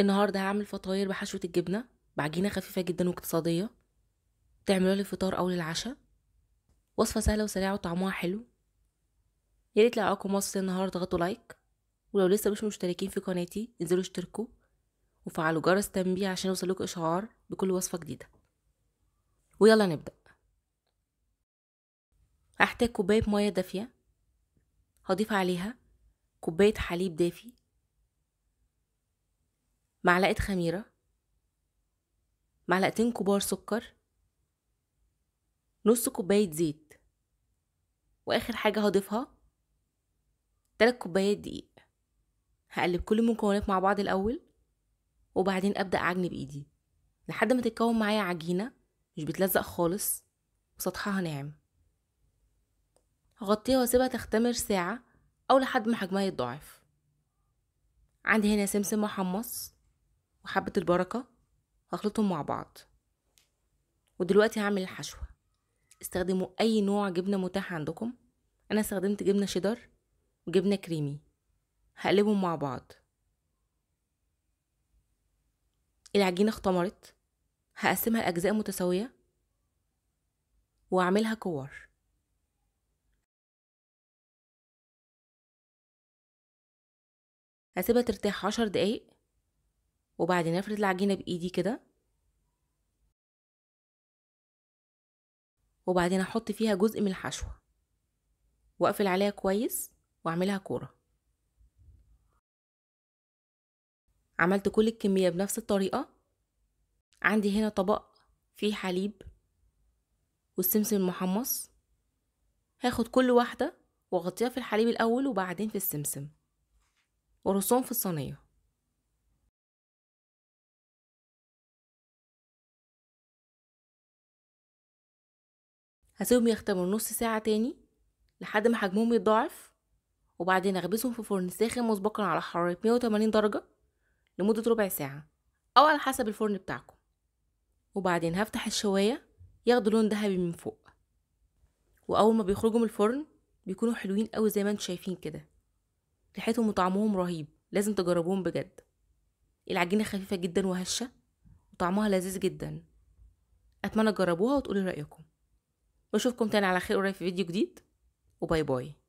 النهارده هعمل فطاير بحشوه الجبنه بعجينه خفيفه جدا واقتصاديه تعملوها للفطار او للعشاء وصفه سهله وسريعه وطعمها حلو يا ريت لو عجبكم وصفه النهارده اضغطوا لايك ولو لسه مش مشتركين في قناتي انزلوا اشتركوا وفعلوا جرس تنبيه عشان يوصلكوا اشعار بكل وصفه جديده ويلا نبدا هحتاج كوبايه ميه دافيه هضيف عليها كوبايه حليب دافي معلقة خميرة معلقتين كبار سكر نص كوباية زيت وآخر حاجة هضيفها تلات كوبايات دقيق هقلب كل المكونات مع بعض الأول وبعدين أبدأ أعجن بإيدي لحد ما تتكون معايا عجينة مش بتلزق خالص وسطحها ناعم هغطيها واسيبها تختمر ساعة أو لحد ما حجمها يتضاعف عندي هنا سمسم محمص وحبة البركة هخلطهم مع بعض ودلوقتي هعمل الحشوة استخدموا أي نوع جبنة متاح عندكم أنا استخدمت جبنة شيدر وجبنة كريمي هقلبهم مع بعض العجينة اختمرت هقسمها لأجزاء متساوية وأعملها كور هسيبها ترتاح عشر دقايق وبعدين افرد العجينة بايدي كده وبعدين احط فيها جزء من الحشوة واقفل عليها كويس واعملها كورة عملت كل الكمية بنفس الطريقة عندي هنا طبق فيه حليب والسمسم المحمص هاخد كل واحدة واغطيها في الحليب الأول وبعدين في السمسم ورصهم في الصينية هسيبهم يختمروا نص ساعة تاني لحد ما حجمهم يتضاعف وبعدين اخبزهم في فرن ساخن مسبقا على حرارة 180 درجة لمدة ربع ساعة أو على حسب الفرن بتاعكم وبعدين هفتح الشواية ياخدوا لون ذهبي من فوق وأول ما بيخرجوا من الفرن بيكونوا حلوين أوي زي ما انتوا شايفين كده ريحتهم وطعمهم رهيب لازم تجربوهم بجد العجينة خفيفة جدا وهشة وطعمها لذيذ جدا أتمنى تجربوها وتقولي رأيكم واشوفكم تاني على خير قريب في فيديو جديد وباي باي